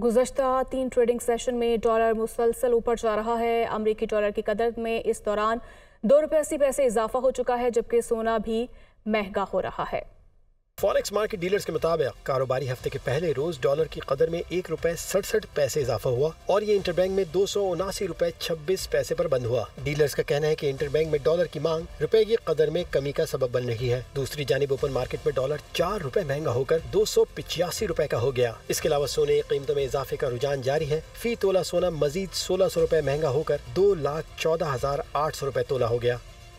गुजशत तीन trading session में डॉलर मुसलसल ऊपर जा रहा है अमरीकी डॉलर की कदर में इस दौरान दो रुपये अस्सी पैसे इजाफा हो चुका है जबकि सोना भी महंगा हो रहा है फॉरेक्स मार्केट डीलर्स के मुताबिक कारोबारी हफ्ते के पहले रोज डॉलर की कदर में एक रुपए सड़सठ पैसे इजाफा हुआ और ये इंटरबैंक में दो सौ उनासी रुपए छब्बीस पैसे पर बंद हुआ डीलर्स का कहना है कि इंटरबैंक में डॉलर की मांग रुपए की कदर में कमी का सबब बन रही है दूसरी जानब ओपन मार्केट में डॉलर चार रुपए महंगा होकर दो सौ पिचासी रुपए का हो गया इसके अलावा सोने की कीमतों में इजाफे का रुझान जारी है फी तोला सोना मजीद सोलह सौ रुपए महंगा होकर दो लाख चौदह हजार आठ सौ रुपए तोला हो गया